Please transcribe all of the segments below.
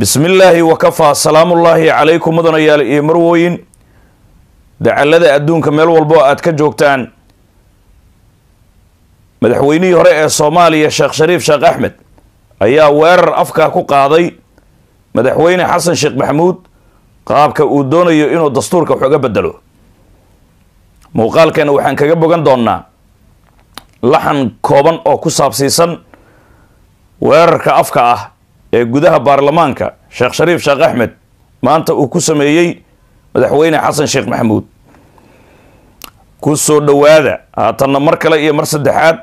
bismi illaahi wakafaa salaamullaahi calaykum mudanayaal iyo marwooyin dacallada adduunka meel walbo aad ka joogtaan madaxweynihii hore ee soomaaliya sheekh shariif sheekh axmed ayaa weerar afkaa ku qaaday madaxweyne xasan sheekh maxamuud qaabka uu doonayo inuu dastuurka wax uga bedelo muuqaalkeena waxaan kaga bogan doonnaa laxan kooban oo ku saabsiisan weerarka afka ah ee gudaha baarlamaanka sheekh shariif sheekh axmed maanta uu ku sameeyey madaxweyne xasan sheekh maxamuud ku soo dhowaada haatanna mar kale iyo mar saddexaad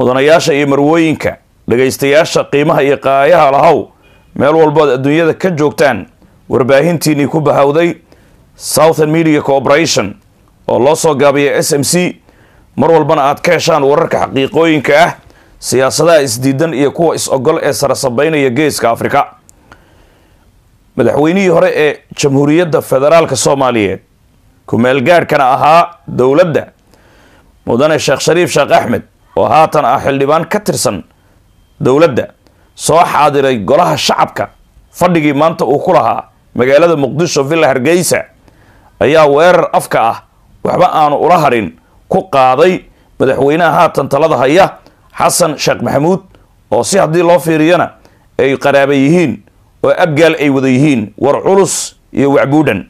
mudanayaasha iyo marwooyinka dhegaystayaasha qiimaha iyo qaayaha lahow meel walbood adduunyada ka joogtaan warbaahintiinii ku bahawday southern media corporation oo loo soo gaabiya s m c mar walbana aad ka heshaan wararka xaqiiqooyinka ah siyaasadaha isdiidan iyo kuwa is-ogol ee sarasabeynaya geeska afrika madaxweynihii hore ee jamhuuriyadda federaalka soomaaliyeed ku-meelgaadhkana ahaa dowladda mudane sheekh shariif sheekh axmed oo haatan ah xildhibaan ka tirsan dowladda soo xaadiray golaha shacabka fadhigii maanta uu ku lahaa magaalada muqdisho villa hargeysa ayaa weerar afka ah waxba aanu ula harin ku qaaday madaxweynaha haatan talada haya xasan sheekh maxamuud oo si haddii loo fiiriyana ay qaraaba yihiin oo abgaal ay wada yihiin war culus iyo wacbuudhan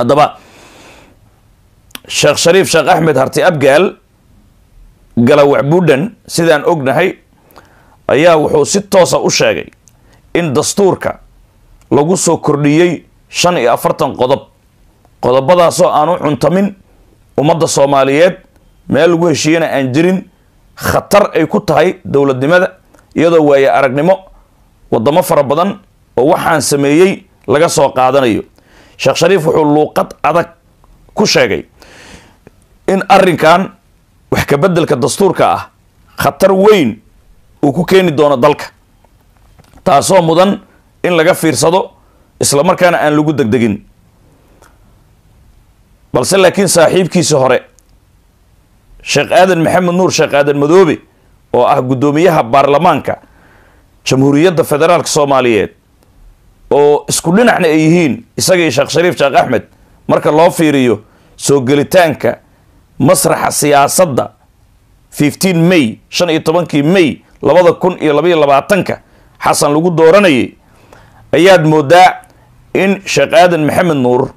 haddaba sheekh shariif sheekh axmed harti abgaal gala wacbuudhan sidaan ognahay ayaa wuxuu si toosa u sheegay in dastuurka lagu soo kordhiyey shan iyo afartan qodob qodobadaasoo aanu cuntamin ummadda soomaaliyeed meel lagu heshiiyana aan jirin khatar ay ku tahay dowladnimada iyadoo waaye aragnimo waddamo fara badan oo waxaan sameeyey laga soo qaadanayo sheekh shariif wuxuu luuqad adag ku sheegay in arrinkan wax ka beddelka dastuurka ah khatar weyn uu ku keeni doono dalka taasoo mudan in laga fiirsado isla markaana aan lagu degdegin balse laakiin saaxiibkiisii hore sheekh aadan maxamed nuur sheekh aadan madoobe oo ah guddoomiyaha baarlamaanka jamhuuriyadda federaalka soomaaliyeed oo isku dhinacna ay yihiin isagii sheekh shariif sheekh axmed marka loo fiiriyo soo gelitaanka masraxa siyaasadda fifteen may shan iyo tobankii may labada kun iyo labaiyo labaatanka xasan lagu dooranayay ayaad moodaa in sheekh aadan maxamed nuur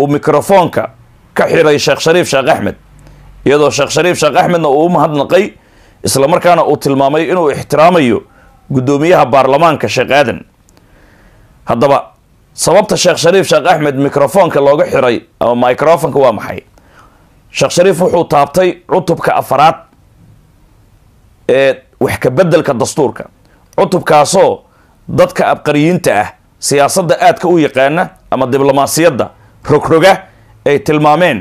uu mikrofoonka ka xidhay sheekh shariif sheekh axmed iyadoo sheekh shariif sheekh axmedna uu u mahadnaqay isla markaana uu tilmaamay inuu ixtiraamayo guddoomiyaha baarlamaanka sheekh aadan haddaba sababta sheekh shariif sheekh axmed mikrofoonka looga xiray ama microfonka waa maxay sheekh shariif wuxuu taabtay cutubka afaraad ee wax ka beddelka dastuurka cutubkaasoo dadka abqariyiinta ah siyaasadda aadka u yaqaana ama diblomaasiyadda rogroga ay tilmaameen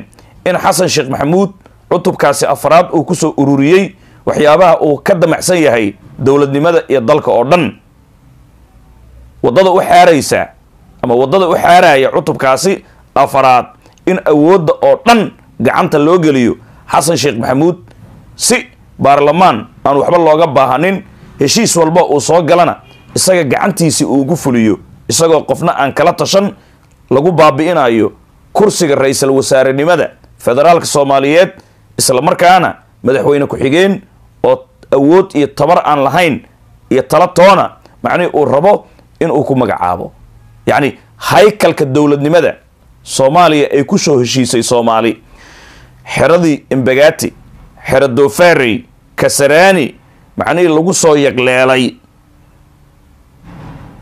in xasan sheekh maxamuud cutubkaasi afraad uu kusoo ururiyey waxyaabaha uu ka damacsan yahay dowladnimada iyo dalka oo dhan waddada u xaaraysa ama waddada u xaaraya cutubkaasi afaraad in awoodda oo dhan gacanta loo geliyo xasan sheekh maxamuud si baarlamaan aan waxba looga baahanin heshiis walba uu soo galana isaga gacantiisi uu ugu fuliyo isagoo qofna aan kala tashan lagu baabi'inayo kursiga ra iisal wasaarenimada federaalka soomaaliyeed isla markaana madaxweyne ku-xigeen oo awood iyo tabar aan lahayn iyo tala toona macnihi uu rabo inuu ku magacaabo yacni haykalka dowladnimada soomaaliya ay ku soo heshiisay soomaali xeradii imbagati xero dofarey kasaraani macnihii lagu soo yagleelay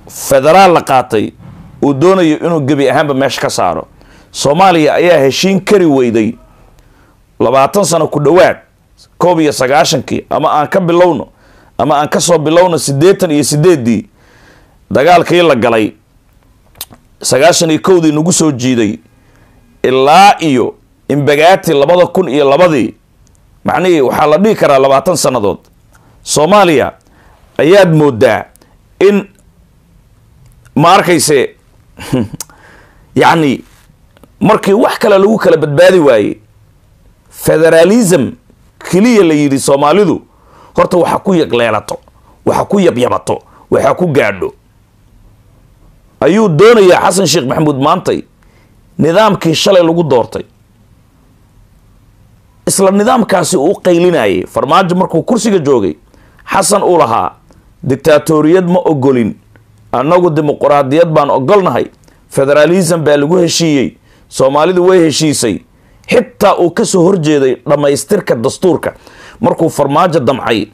federaal la qaatay uu doonayo inuu gebi ahaanba meesha ka saaro soomaaliya ayaa heshiin kari weyday labaatan sano ku dhowaad koob iyo sagaashankii ama aan ka bilowno ama aan ka soo bilowno siddeetan iyo siddeeddii dagaalkii la galay sagaashan iyo kowdii nagu soo jiiday ilaa iyo imbagaati labada kun iyo labadii macnihii waxaa la dhihi karaa labaatan sannadood soomaaliya ayaad moodaa in ma arkayse yacni markii wax kale lagu kala badbaadi waayey federaalism keliya la yidhi soomaalidu horta waxa ku yagleelato waxa ku yabyabato waxa ku gaadho ayuu doonayaa xasan sheekh maxamuud maantay nidaamkii shalay lagu doortay isla nidaamkaasi uu qaylinayay farmaajo markuu kursiga joogay xasan uu lahaa diktaatoriyad ma ogolin annagu dimuqraadiyad baan ogolnahay federaalism baa lagu heshiiyey soomaalidu way heshiisay xitaa uu kasoo horjeeday dhammaystirka dastuurka markuu farmaajo damcay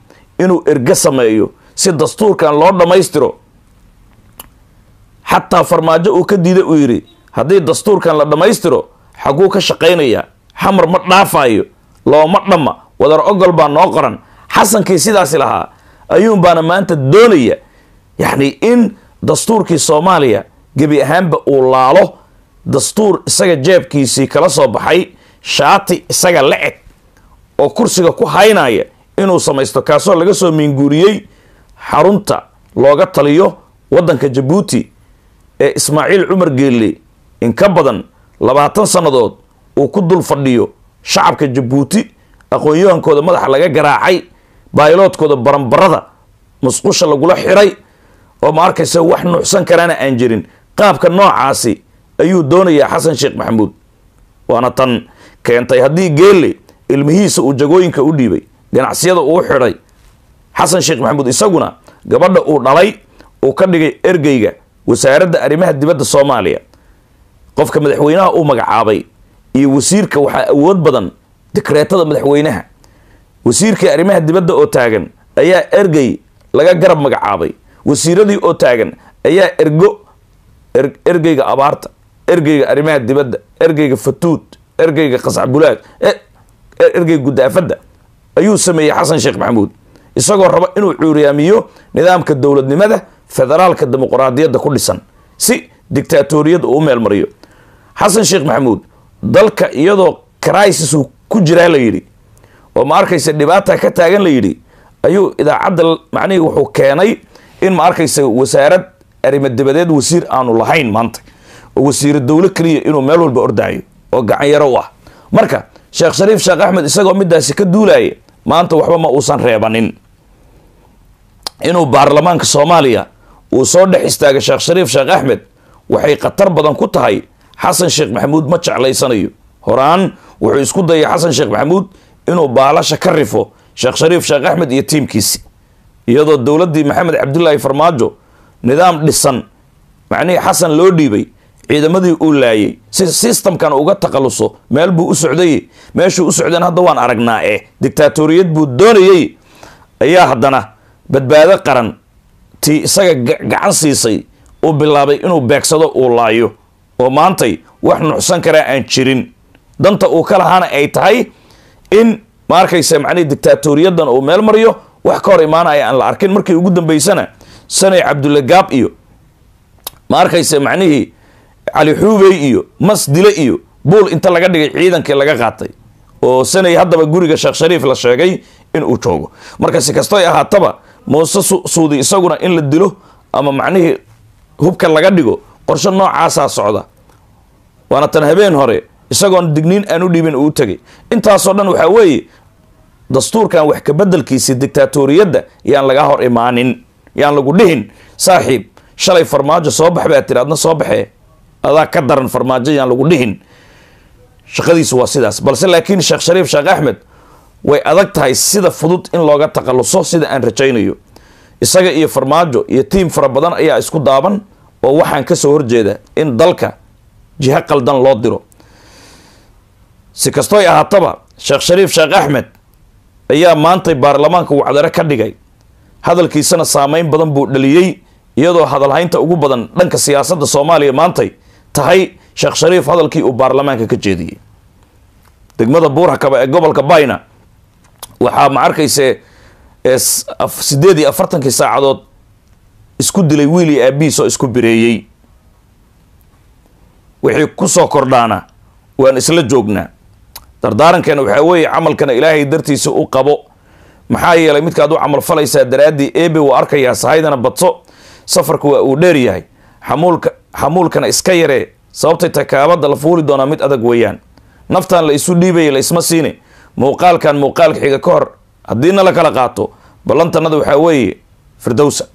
inuu erge sameeyo si dastuurkan loo dhammaystiro xataa farmaajo uu ka diiday uu yidhi haddii dastuurkan la dhammaystiro xaguu ka shaqaynayaa xamar ma dhaafaayo looma dhamma wadar ogol baa noo qoran xasankii sidaasi lahaa ayuunbaana maanta doonaya yacni in dastuurkii soomaaliya gebi ahaanba uu laalo dastuur isaga jeebkiisii kala soo baxay shaati isaga la eg oo kursiga ku haynaya inuu samaysto kaasoo laga soo miinguuriyey xarunta looga taliyo waddanka jabuuti ee ismaaciil cumar geelle in ka badan labaatan sannadood uu ku dul fadhiyo shacabka jabuuti aqoon-yahankooda madaxa laga garaacay baayiloodkooda baranbarada musqusha lagula xiray oo ma arkaysa wax nuxsan karaana aan jirin qaabka noocaasi ayuu doonayaa xasan sheekh maxamuud waana tan keentay haddii geelle ilmihiisa uu jagooyinka u dhiibay ganacsiyada uu xidhay xasan sheekh maxamuud isaguna gabadha uu dhalay uu ka dhigay ergeyga wasaaradda arrimaha dibadda soomaaliya qofka madaxweynaha uu magacaabay iyo wasiirka waxaa awood badan dikreetada madaxweynaha wasiirkii arrimaha dibadda oo taagan ayaa ergey laga garab magacaabay wasiiradii oo taagan ayaa ergo er, ergeyga abaarta ergeyga arrimaha dibadda ergeyga fatuud ergeyga qascbulaad ergeyga gudaafada ayuu sameeyey xasan sheekh maxamuud isagoo raba inuu cuuryaamiyo nidaamka dowladnimada federaalka dimuqraadiyadda ku dhisan si dictaatoriyadda uu meelmariyo xasan sheekh maxamuud dalka iyadoo crisis uu ku jiraa la yidhi oo ma arkaysa dhibaata ka taagan la yidhi ayuu idaacadda macnihii wuxuu keenay in ma arkaysa wasaarad arrimo dibadeed wasiir aanu lahayn maanta oo wasiiro dowlo keliya inuu meel walba ordaayo oo gacan yaro u ah marka sheekh shariif sheekh axmed isagoo midaasi ka duulaya maanta waxba ma uusan reebanin inuu baarlamaanka soomaaliya uu soo dhex istaaga sheekh shariif sheekh axmed waxay khatar badan ku tahay xasan sheekh maxamuud ma jeclaysanayo horaan wuxuu isku dayay xasan sheekh maxamuud inuu baalasha ka rifo sheekh shariif sheekh axmed iyo tiimkiisi iyadoo dowladdii maxamed cabdulaahi farmaajo nidaam dhisan macnihii xasan loo dhiibay ciidamadii uu laayay sistamkan uga takhaluso meel buu u socday meeshuu u socdeen hadda waan aragnaa eh dictaatoriyad buu doonayey ayaa haddana badbaado qaran tii isaga gacan siisay uu bilaabay inuu beegsado uu laayo oo maantay wax nuxsan karaa aan jirin danta uu ka lahaana ay tahay in maarkaysa macnihii dictaatoriyadan uu meel maryo wax ka hor imaanaya aan la arkin markii ugu dambeysana sanay cabdullagaab iyo maarkaysa macnihii cali xuubey iyo mas dile iyo buul inta laga dhigay ciidankii laga qaatay oo sanay haddaba guriga sheekh shariif la sheegay inuu joogo marka si kastoy ahaataba muuse suudi isaguna in la dilo ama macnihii hubka laga dhigo qorsho noocaasaa socda waana tan habeen hore isagoon digniin aan u dhiibin uu tegay intaasoo dhan waxaa weeye dastuurkan wax kabeddelkiisii dictaatoriyadda yaan laga hor imaanin yaan lagu dhihin saaxiib shalay farmaajo soo bax baa tiri adna soo baxee adaa ka daran farmaajo yaan lagu dhihin shaqadiisu waa sidaas balse laakiin sheekh shariif sheekh axmed way adag tahay sida fudud in looga takhaluso sida aan rajaynayo isaga iyo farmaajo iyo tiim fara badan ayaa isku daaban oo waxaan kasoo horjeeda in dalka jiho qaldan loo diro si kastoy ahaataba sheekh shariif sheekh axmed ayaa maantay baarlamaanka wacdare ka dhigay hadalkiisana saameyn badan buu dhaliyey iyadoo hadalhaynta ugu badan dhanka siyaasadda soomaaliya maantay tahay sheekh shariif hadalkii uu baarlamaanka ka jeediyey degmada buurha kaba ee gobolka bayna waxaa ma arkayse sideed iyo afartankii saacadood isku dilay wiilii iyo aabihiisoo isku bireeyey wixii kusoo kordhaana waan isla joognaa dardaarankeena waxaa weeye camalkana ilaahay dartiisa u qabo maxaa yeelay midkaad u camal falaysaa daraaddii ebe wuu arkayaa sahaydana badso safarku waa uu dheer yahay xamuulka xamuulkana iska yaree sababtay takaabada la fuuli doonaa mid adag weeyaan naftan la isu dhiibaya la isma siine muuqaalkan muuqaalka xiga ka hor haddiina la kala qaato ballantannada waxaa weeye firdowsa